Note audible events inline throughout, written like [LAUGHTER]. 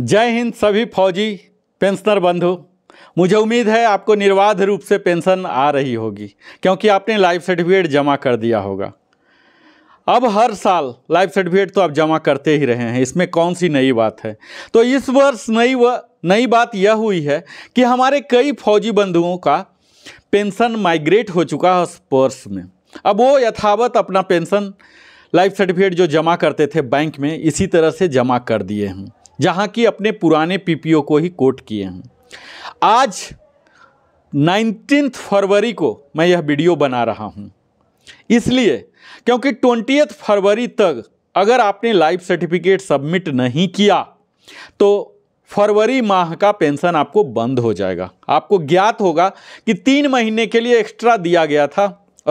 जय हिंद सभी फौजी पेंशनर बंधु मुझे उम्मीद है आपको निर्वाध रूप से पेंशन आ रही होगी क्योंकि आपने लाइफ सर्टिफिकेट जमा कर दिया होगा अब हर साल लाइफ सर्टिफिकेट तो आप जमा करते ही रहे हैं इसमें कौन सी नई बात है तो इस वर्ष नई व नई बात यह हुई है कि हमारे कई फौजी बंधुओं का पेंशन माइग्रेट हो चुका है उस पर्स में अब वो यथावत अपना पेंशन लाइफ सर्टिफिकेट जो जमा करते थे बैंक में इसी तरह से जमा कर दिए हैं जहाँ की अपने पुराने पीपीओ को ही कोट किए हैं आज नाइनटीन फरवरी को मैं यह वीडियो बना रहा हूँ इसलिए क्योंकि ट्वेंटी फरवरी तक अगर आपने लाइफ सर्टिफिकेट सबमिट नहीं किया तो फरवरी माह का पेंशन आपको बंद हो जाएगा आपको ज्ञात होगा कि तीन महीने के लिए एक्स्ट्रा दिया गया था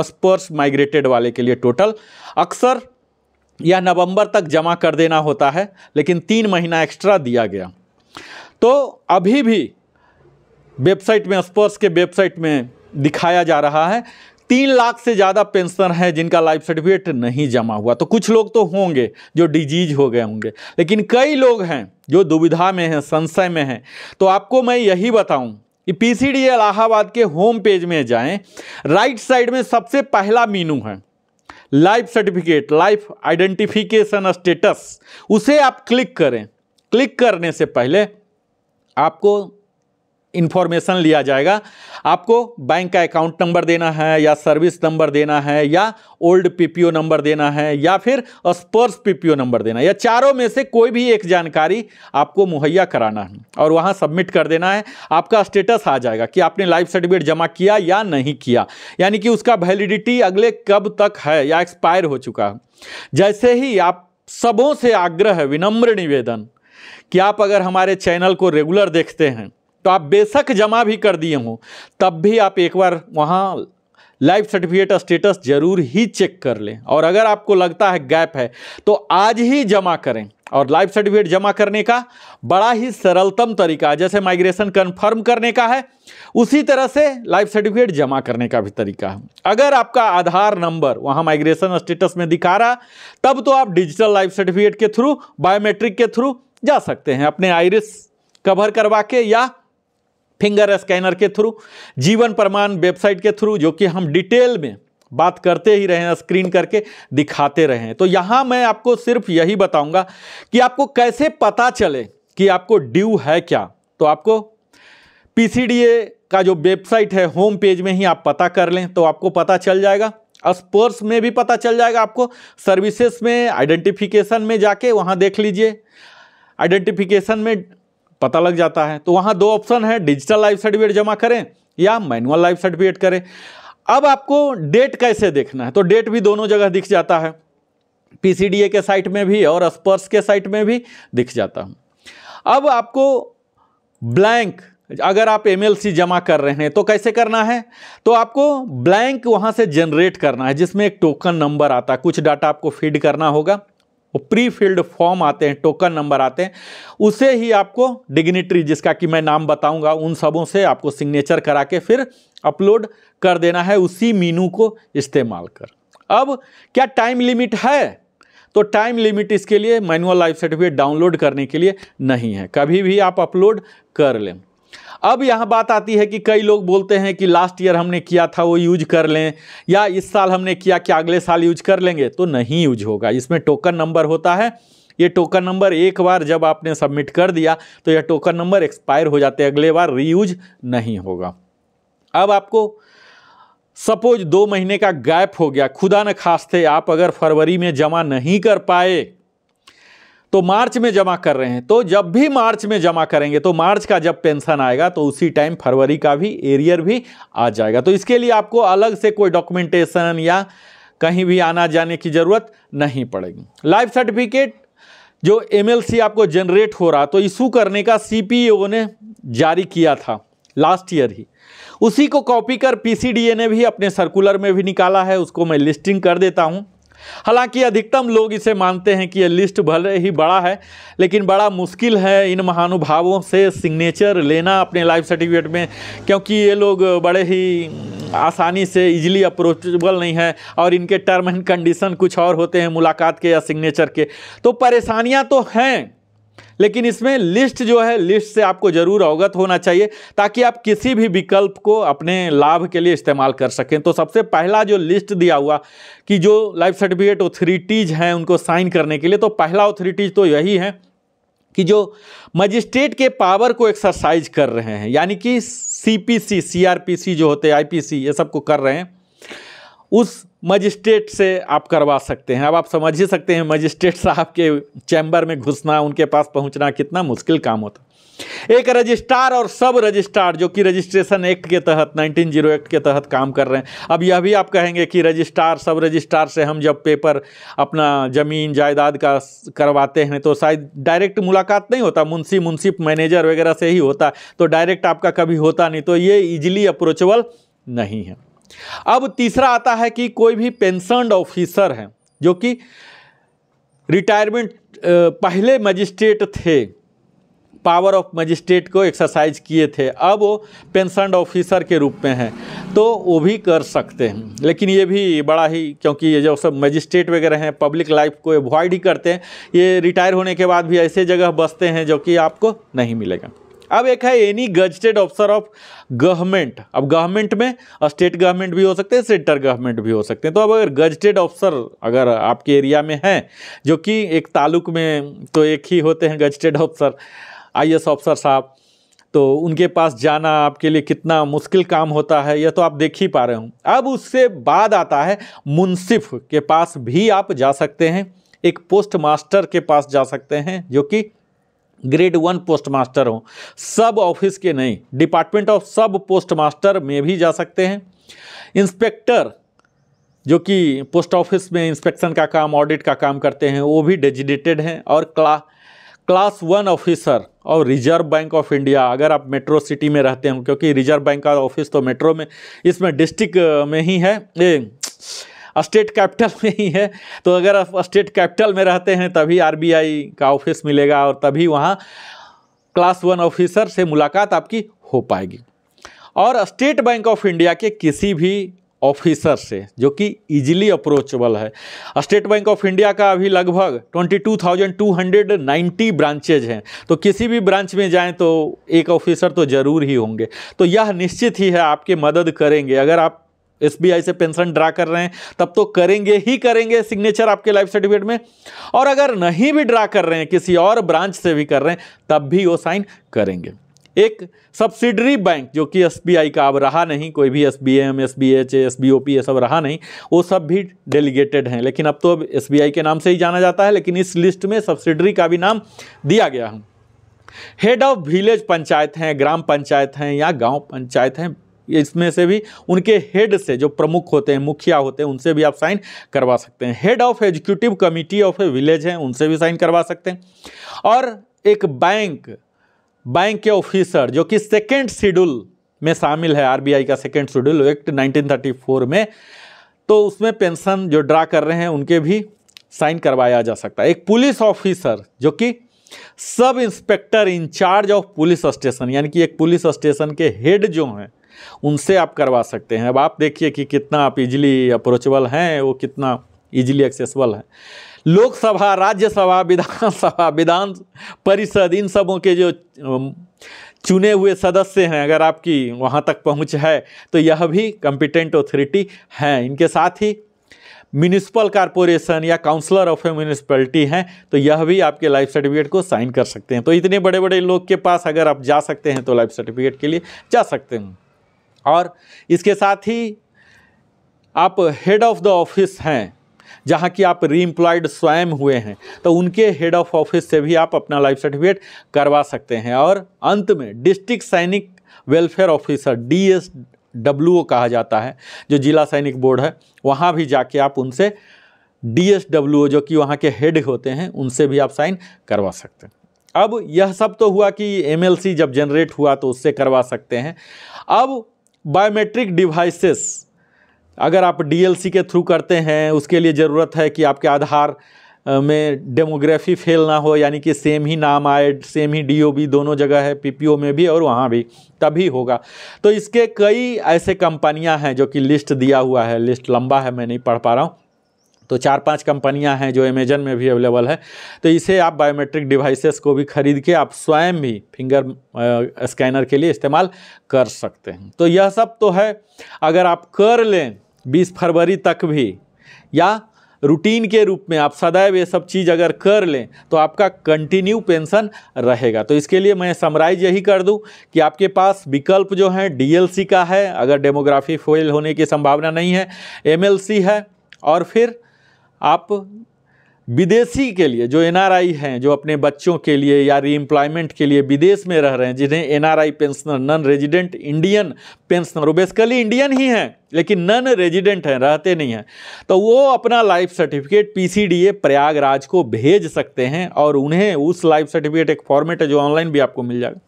स्पर्श माइग्रेटेड वाले के लिए टोटल अक्सर या नवंबर तक जमा कर देना होता है लेकिन तीन महीना एक्स्ट्रा दिया गया तो अभी भी वेबसाइट में स्पोर्ट्स के वेबसाइट में दिखाया जा रहा है तीन लाख से ज़्यादा पेंशनर हैं जिनका लाइफ सर्टिफिकेट नहीं जमा हुआ तो कुछ लोग तो होंगे जो डिजीज हो गए होंगे लेकिन कई लोग हैं जो दुविधा में हैं संशय में हैं तो आपको मैं यही बताऊं कि पीसीडी इलाहाबाद के होम पेज में जाएं राइट साइड में सबसे पहला मीनू है life certificate life identification status उसे आप क्लिक करें क्लिक करने से पहले आपको इन्फॉर्मेशन लिया जाएगा आपको बैंक का अकाउंट नंबर देना है या सर्विस नंबर देना है या ओल्ड पीपीओ नंबर देना है या फिर स्पर्स पीपीओ नंबर देना है या चारों में से कोई भी एक जानकारी आपको मुहैया कराना है और वहाँ सबमिट कर देना है आपका स्टेटस आ जाएगा कि आपने लाइफ सर्टिफिकेट जमा किया या नहीं किया यानी कि उसका वैलिडिटी अगले कब तक है या एक्सपायर हो चुका है जैसे ही आप सबों से आग्रह विनम्र निवेदन कि आप अगर हमारे चैनल को रेगुलर देखते हैं तो आप बेशक जमा भी कर दिए हों तब भी आप एक बार वहाँ लाइफ सर्टिफिकेट स्टेटस जरूर ही चेक कर लें और अगर आपको लगता है गैप है तो आज ही जमा करें और लाइफ सर्टिफिकेट जमा करने का बड़ा ही सरलतम तरीका जैसे माइग्रेशन कन्फर्म करने का है उसी तरह से लाइफ सर्टिफिकेट जमा करने का भी तरीका है अगर आपका आधार नंबर वहाँ माइग्रेशन स्टेटस में दिखा रहा तब तो आप डिजिटल लाइफ सर्टिफिकेट के थ्रू बायोमेट्रिक के थ्रू जा सकते हैं अपने आयरिस कवर करवा के या फिंगर स्कैनर के थ्रू जीवन प्रमाण वेबसाइट के थ्रू जो कि हम डिटेल में बात करते ही रहे स्क्रीन करके दिखाते रहे तो यहाँ मैं आपको सिर्फ यही बताऊंगा कि आपको कैसे पता चले कि आपको ड्यू है क्या तो आपको पीसीडीए का जो वेबसाइट है होम पेज में ही आप पता कर लें तो आपको पता चल जाएगा स्पोर्ट्स में भी पता चल जाएगा आपको सर्विसेज में आइडेंटिफिकेशन में जाके वहाँ देख लीजिए आइडेंटिफिकेशन में पता लग जाता है तो वहाँ दो ऑप्शन है डिजिटल लाइफ सर्टिफिकेट जमा करें या मैनुअल लाइफ सर्टिफिकेट करें अब आपको डेट कैसे देखना है तो डेट भी दोनों जगह दिख जाता है पीसीडीए के साइट में भी और स्पर्श के साइट में भी दिख जाता है अब आपको ब्लैंक अगर आप एमएलसी जमा कर रहे हैं तो कैसे करना है तो आपको ब्लैंक वहाँ से जनरेट करना है जिसमें एक टोकन नंबर आता है कुछ डाटा आपको फीड करना होगा वो प्री फिल्ड फॉर्म आते हैं टोकन नंबर आते हैं उसे ही आपको डिग्निटरी जिसका कि मैं नाम बताऊंगा उन सबों से आपको सिग्नेचर करा के फिर अपलोड कर देना है उसी मीनू को इस्तेमाल कर अब क्या टाइम लिमिट है तो टाइम लिमिट इसके लिए मैनुअल लाइफ सर्टिफिकेट डाउनलोड करने के लिए नहीं है कभी भी आप अपलोड कर लें अब यहाँ बात आती है कि कई लोग बोलते हैं कि लास्ट ईयर हमने किया था वो यूज कर लें या इस साल हमने किया कि अगले साल यूज कर लेंगे तो नहीं यूज होगा इसमें टोकन नंबर होता है ये टोकन नंबर एक बार जब आपने सबमिट कर दिया तो यह टोकन नंबर एक्सपायर हो जाते हैं अगले बार रीयूज नहीं होगा अब आपको सपोज दो महीने का गैप हो गया खुदा न खास्ते आप अगर फरवरी में जमा नहीं कर पाए तो मार्च में जमा कर रहे हैं तो जब भी मार्च में जमा करेंगे तो मार्च का जब पेंशन आएगा तो उसी टाइम फरवरी का भी एरियर भी आ जाएगा तो इसके लिए आपको अलग से कोई डॉक्यूमेंटेशन या कहीं भी आना जाने की ज़रूरत नहीं पड़ेगी लाइफ सर्टिफिकेट जो एमएलसी आपको जनरेट हो रहा तो इशू करने का सी ने जारी किया था लास्ट ईयर ही उसी को कॉपी कर पीसीडीए ने भी अपने सर्कुलर में भी निकाला है उसको मैं लिस्टिंग कर देता हूँ हालांकि अधिकतम लोग इसे मानते हैं कि यह लिस्ट भले ही बड़ा है लेकिन बड़ा मुश्किल है इन महानुभावों से सिग्नेचर लेना अपने लाइफ सर्टिफिकेट में क्योंकि ये लोग बड़े ही आसानी से इजीली अप्रोचेबल नहीं है और इनके टर्म एंड कंडीशन कुछ और होते हैं मुलाकात के या सिग्नेचर के तो परेशानियां तो हैं लेकिन इसमें लिस्ट जो है लिस्ट से आपको ज़रूर अवगत होना चाहिए ताकि आप किसी भी विकल्प को अपने लाभ के लिए इस्तेमाल कर सकें तो सबसे पहला जो लिस्ट दिया हुआ कि जो लाइफ सर्टिफिकेट ऑथोरिटीज हैं उनको साइन करने के लिए तो पहला ऑथोरिटीज तो यही है कि जो मजिस्ट्रेट के पावर को एक्सरसाइज कर रहे हैं यानी कि सीपीसी सीआरपीसी जो होते हैं आईपीसी ये सबको कर रहे हैं उस मजिस्ट्रेट से आप करवा सकते हैं अब आप समझ ही सकते हैं मजिस्ट्रेट साहब के चैम्बर में घुसना उनके पास पहुंचना कितना मुश्किल काम होता एक रजिस्ट्रार और सब रजिस्ट्रार जो कि रजिस्ट्रेशन एक्ट के तहत 1901 एक्ट के तहत काम कर रहे हैं अब यह भी आप कहेंगे कि रजिस्ट्रार सब रजिस्ट्रार से हम जब पेपर अपना ज़मीन जायदाद का करवाते हैं तो शायद डायरेक्ट मुलाकात नहीं होता मुंशी मुंशी मैनेजर वगैरह से ही होता तो डायरेक्ट आपका कभी होता नहीं तो ये ईजिली अप्रोचेबल नहीं है अब तीसरा आता है कि कोई भी पेंशन ऑफिसर हैं जो कि रिटायरमेंट पहले मजिस्ट्रेट थे पावर ऑफ मजिस्ट्रेट को एक्सरसाइज किए थे अब वो पेंशन ऑफिसर के रूप में हैं तो वो भी कर सकते हैं लेकिन ये भी बड़ा ही क्योंकि ये जो सब मजिस्ट्रेट वगैरह हैं पब्लिक लाइफ को अवॉइड ही करते हैं ये रिटायर होने के बाद भी ऐसे जगह बसते हैं जो कि आपको नहीं मिलेगा अब एक है any gazetted officer of government अब गवर्नमेंट में स्टेट गवर्नमेंट भी हो सकते हैं सेंटर गवर्नमेंट भी हो सकते हैं तो अब अगर गजटेड ऑफिसर अगर आपके एरिया में हैं जो कि एक तालुक में तो एक ही होते हैं गजटेड ऑफिसर आई ऑफिसर साहब तो उनके पास जाना आपके लिए कितना मुश्किल काम होता है यह तो आप देख ही पा रहे हो अब उससे बाद आता है मुनसिफ के पास भी आप जा सकते हैं एक पोस्ट मास्टर के पास जा सकते हैं जो कि ग्रेड वन पोस्ट मास्टर हों सब ऑफिस के नहीं department of sub post master में भी जा सकते हैं इंस्पेक्टर जो कि पोस्ट ऑफिस में इंस्पेक्शन का काम ऑडिट का काम करते हैं वो भी डेजिनेटेड हैं और क्ला क्लास वन ऑफिसर और रिजर्व बैंक ऑफ इंडिया अगर आप मेट्रो सिटी में रहते हो क्योंकि रिजर्व बैंक का ऑफिस तो मेट्रो में इसमें डिस्ट्रिक्ट में ही है ए, स्टेट कैपिटल [LAUGHS] में ही है तो अगर आप स्टेट कैपिटल में रहते हैं तभी आरबीआई का ऑफिस मिलेगा और तभी वहाँ क्लास वन ऑफिसर से मुलाकात आपकी हो पाएगी और स्टेट बैंक ऑफ इंडिया के किसी भी ऑफिसर से जो कि इजीली अप्रोचेबल है स्टेट बैंक ऑफ इंडिया का अभी लगभग 22,290 ब्रांचेज हैं तो किसी भी ब्रांच में जाएं तो एक ऑफिसर तो ज़रूर ही होंगे तो यह निश्चित ही है आपके मदद करेंगे अगर आप एसबीआई से पेंशन ड्रा कर रहे हैं तब तो करेंगे ही करेंगे सिग्नेचर आपके लाइफ सर्टिफिकेट में और अगर नहीं भी ड्रा कर रहे हैं किसी और ब्रांच से भी कर रहे हैं तब भी वो साइन करेंगे एक सब्सिडरी बैंक जो कि एस का अब रहा नहीं कोई भी S B M S B H S B O P ये सब रहा नहीं वो सब भी डेलीगेटेड हैं लेकिन अब तो अब एस बी आई के नाम से ही जाना जाता है लेकिन इस लिस्ट में सब्सिडरी का भी नाम दिया गया है हेड ऑफ विलेज पंचायत हैं ग्राम पंचायत हैं या गांव पंचायत हैं इसमें से भी उनके हेड से जो प्रमुख होते हैं मुखिया होते हैं उनसे भी आप साइन करवा सकते हैं head of executive committee of a village हैं उनसे भी साइन करवा सकते हैं और एक बैंक बैंक के ऑफिसर जो कि सेकेंड शेड्यूल में शामिल है आरबीआई का सेकेंड शेड्यूल एक्ट 1934 में तो उसमें पेंशन जो ड्रा कर रहे हैं उनके भी साइन करवाया जा सकता है एक पुलिस ऑफिसर जो कि sub inspector incharge of police station यानी कि एक पुलिस स्टेशन के हेड जो हैं उनसे आप करवा सकते हैं अब आप देखिए कि कितना आप इजिली अप्रोचेबल हैं वो कितना इजिली एक्सेसबल है लोकसभा राज्यसभा विधानसभा विधान परिषद इन सबों के जो चुने हुए सदस्य हैं अगर आपकी वहाँ तक पहुँच है तो यह भी कम्पिटेंट अथॉरिटी हैं इनके साथ ही म्यूनिसिपल कॉरपोरेशन या काउंसलर ऑफ ए म्यूनिसपैलिटी हैं तो यह भी आपके लाइफ सर्टिफिकेट को साइन कर सकते हैं तो इतने बड़े बड़े लोग के पास अगर आप जा सकते हैं तो लाइफ सर्टिफिकेट के लिए जा सकते हैं और इसके साथ ही आप हेड ऑफ द ऑफिस हैं जहाँ की आप रीएम्प्लॉयड स्वयं हुए हैं तो उनके हेड ऑफ ऑफिस से भी आप अपना लाइफ सर्टिफिकेट करवा सकते हैं और अंत में district sainik welfare officer D S W कहा जाता है जो जिला सैनिक बोर्ड है वहाँ भी जाके आप उनसे डी एस डब्ल्यू जो कि वहाँ के हेड होते हैं उनसे भी आप साइन करवा सकते हैं अब यह सब तो हुआ कि एम एल सी जब जनरेट हुआ तो उससे करवा सकते हैं अब बायोमेट्रिक डिवाइसेस अगर आप डीएलसी के थ्रू करते हैं उसके लिए ज़रूरत है कि आपके आधार में डेमोग्राफी फेल ना हो यानी कि सेम ही नाम आए सेम ही डीओबी दोनों जगह है पीपीओ में भी और वहाँ भी तभी होगा तो इसके कई ऐसे कंपनियां हैं जो कि लिस्ट दिया हुआ है लिस्ट लंबा है मैं नहीं पढ़ पा रहा हूँ तो चार पांच कंपनियां हैं जो अमेजन में भी अवेलेबल है तो इसे आप बायोमेट्रिक डिवाइसेस को भी खरीद के आप स्वयं भी फिंगर स्कैनर के लिए इस्तेमाल कर सकते हैं तो यह सब तो है अगर आप कर लें 20 फरवरी तक भी या रूटीन के रूप में आप सदैव ये सब चीज़ अगर कर लें तो आपका कंटिन्यू पेंशन रहेगा तो इसके लिए मैं समराइज यही कर दूं कि आपके पास विकल्प जो है डीएलसी का है अगर डेमोग्राफी फेल होने की संभावना नहीं है एमएलसी है और फिर आप विदेशी के लिए जो एन हैं जो अपने बच्चों के लिए या रीएम्प्लॉयमेंट के लिए विदेश में रह रहे हैं जिन्हें आई pensioner non resident Indian pensioner वो बेसिकली इंडियन ही हैं लेकिन नॉन रेजिडेंट हैं रहते नहीं हैं तो वो अपना लाइफ सर्टिफिकेट पीसीडीए प्रयागराज को भेज सकते हैं और उन्हें उस लाइफ सर्टिफिकेट एक फॉर्मेट है जो ऑनलाइन भी आपको मिल जाएगा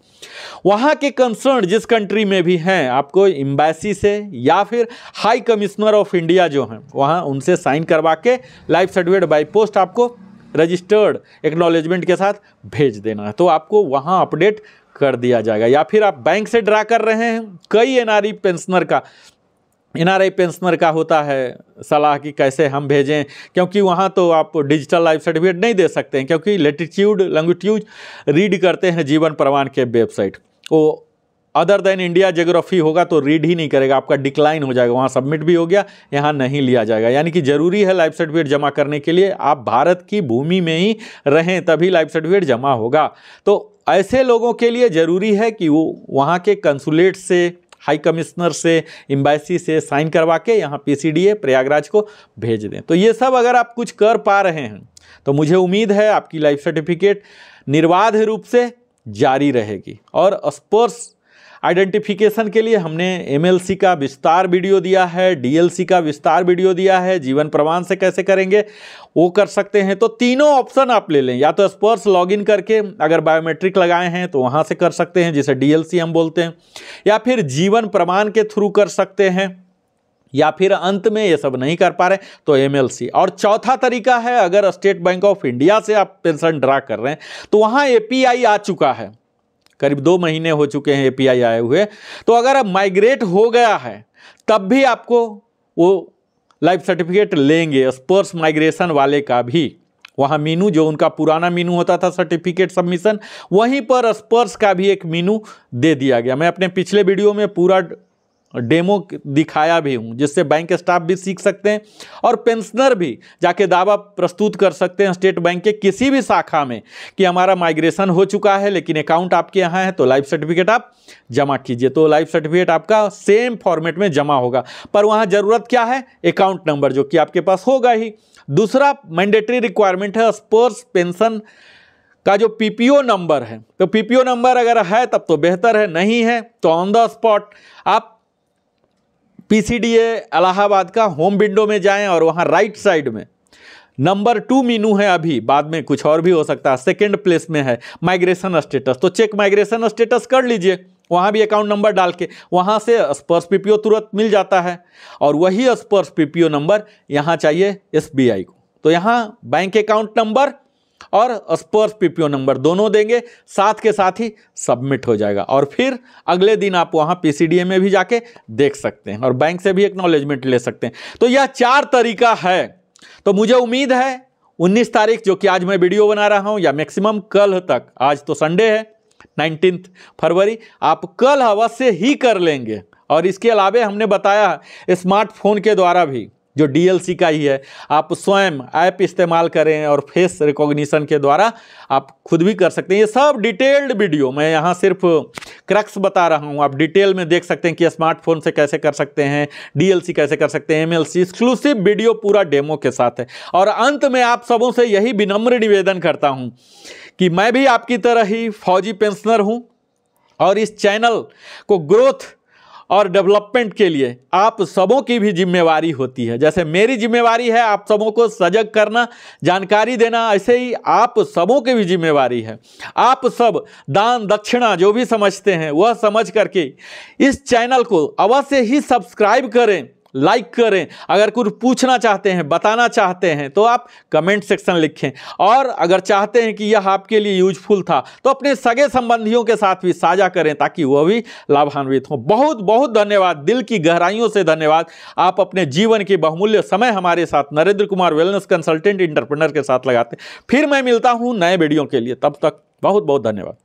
वहाँ के कंसर्न जिस कंट्री में भी हैं आपको एम्बेसी से या फिर हाई कमिश्नर ऑफ इंडिया जो हैं वहाँ उनसे साइन करवा के लाइफ सर्टिफिकेट बाई पोस्ट आपको रजिस्टर्ड एक्नॉलेजमेंट के साथ भेज देना है तो आपको वहाँ अपडेट कर दिया जाएगा या फिर आप बैंक से ड्रा कर रहे हैं कई एनआरई पेंशनर का एन आर आई पेंशनर का होता है सलाह कि कैसे हम भेजें क्योंकि वहाँ तो आप डिजिटल लाइफ सर्टिफिकेट नहीं दे सकते हैं क्योंकि लेटिट्यूड लॉन्गिट्यूड रीड करते हैं जीवन प्रमाण के वेबसाइट वो अदर देन इंडिया जोग्राफी होगा तो रीड ही नहीं करेगा आपका डिक्लाइन हो जाएगा वहाँ सबमिट भी हो गया यहाँ नहीं लिया जाएगा यानी कि जरूरी है लाइफ सर्टिफिकेट जमा करने के लिए आप भारत की भूमि में ही रहें तभी लाइफ सर्टिफिकेट जमा होगा तो ऐसे लोगों के लिए ज़रूरी है कि वो वहाँ के कंसुलेट से हाई कमिश्नर से एम्बेसी से साइन करवा के यहाँ पीसीडीए प्रयागराज को भेज दें तो ये सब अगर आप कुछ कर पा रहे हैं तो मुझे उम्मीद है आपकी लाइफ सर्टिफिकेट निर्बाध रूप से जारी रहेगी और स्पोर्ट्स आइडेंटिफिकेशन के लिए हमने एमएलसी का विस्तार वीडियो दिया है डीएलसी का विस्तार वीडियो दिया है जीवन प्रमाण से कैसे करेंगे वो कर सकते हैं तो तीनों ऑप्शन आप ले लें या तो स्पर्स लॉगिन करके अगर बायोमेट्रिक लगाए हैं तो वहाँ से कर सकते हैं जिसे डी हम बोलते हैं या फिर जीवन प्रमाण के थ्रू कर सकते हैं या फिर अंत में ये सब नहीं कर पा रहे तो एम और चौथा तरीका है अगर स्टेट बैंक ऑफ इंडिया से आप पेंशन ड्रा कर रहे हैं तो वहाँ ए आ चुका है करीब दो महीने हो चुके हैं एपीआई आए हुए तो अगर अब माइग्रेट हो गया है तब भी आपको वो लाइफ सर्टिफिकेट लेंगे स्पोर्ट्स माइग्रेशन वाले का भी वहाँ मीनू जो उनका पुराना मीनू होता था सर्टिफिकेट सबमिशन वहीं पर स्पर्श का भी एक मीनू दे दिया गया मैं अपने पिछले वीडियो में पूरा डेमो दिखाया भी हूँ जिससे बैंक स्टाफ भी सीख सकते हैं और पेंशनर भी जाके दावा प्रस्तुत कर सकते हैं स्टेट बैंक के किसी भी शाखा में कि हमारा माइग्रेशन हो चुका है लेकिन अकाउंट आपके यहाँ है तो लाइफ सर्टिफिकेट आप जमा कीजिए तो लाइफ सर्टिफिकेट आपका सेम फॉर्मेट में जमा होगा पर वहाँ ज़रूरत क्या है अकाउंट नंबर जो कि आपके पास होगा ही दूसरा मैंडेटरी रिक्वायरमेंट है स्पोर्ट्स पेंशन का जो पीपीओ नंबर है तो पीपीओ नंबर अगर है तब तो बेहतर है नहीं है तो ऑन द स्पॉट आप पीसीडीए इलाहाबाद का होम विंडो में जाएं और वहाँ राइट साइड में नंबर टू मीनू है अभी बाद में कुछ और भी हो सकता है सेकेंड प्लेस में है माइग्रेशन स्टेटस तो चेक माइग्रेशन स्टेटस कर लीजिए वहाँ भी अकाउंट नंबर डाल के वहाँ से स्पर्श पीपीओ तुरंत मिल जाता है और वही स्पर्श पीपीओ नंबर यहाँ चाहिए एसबीआई को तो यहाँ बैंक अकाउंट नंबर और स्पर्स पीपीओ नंबर दोनों देंगे साथ के साथ ही सबमिट हो जाएगा और फिर अगले दिन आप वहाँ पीसीडीए में भी जाके देख सकते हैं और बैंक से भी एक्नोलेजमेंट ले सकते हैं तो यह चार तरीका है तो मुझे उम्मीद है 19 तारीख जो कि आज मैं वीडियो बना रहा हूँ या मैक्सिमम कल तक आज तो संडे है नाइनटीन फरवरी आप कल अवश्य ही कर लेंगे और इसके अलावा हमने बताया स्मार्टफोन के द्वारा भी जो डी का ही है आप स्वयं ऐप इस्तेमाल करें और फेस रिकॉग्निशन के द्वारा आप खुद भी कर सकते हैं ये सब डिटेल्ड वीडियो मैं यहाँ सिर्फ क्रक्स बता रहा हूँ आप डिटेल में देख सकते हैं कि स्मार्टफोन से कैसे कर सकते हैं डी कैसे कर सकते हैं एम एक्सक्लूसिव वीडियो पूरा डेमो के साथ है और अंत में आप सबों से यही विनम्र निवेदन करता हूँ कि मैं भी आपकी तरह ही फौजी पेंशनर हूँ और इस चैनल को ग्रोथ और डेवलपमेंट के लिए आप सबों की भी जिम्मेवारी होती है जैसे मेरी जिम्मेवारी है आप सबों को सजग करना जानकारी देना ऐसे ही आप सबों की भी जिम्मेवारी है आप सब दान दक्षिणा जो भी समझते हैं वह समझ करके इस चैनल को अवश्य ही सब्सक्राइब करें लाइक करें अगर कुछ पूछना चाहते हैं बताना चाहते हैं तो आप कमेंट सेक्शन लिखें और अगर चाहते हैं कि यह आपके लिए यूजफुल था तो अपने सगे संबंधियों के साथ भी साझा करें ताकि वह भी लाभान्वित हों बहुत बहुत धन्यवाद दिल की गहराइयों से धन्यवाद आप अपने जीवन के बहुमूल्य समय हमारे साथ Narendra Kumar wellness consultant entrepreneur के साथ लगाते फिर मैं मिलता हूँ नए वीडियो के लिए तब तक बहुत बहुत धन्यवाद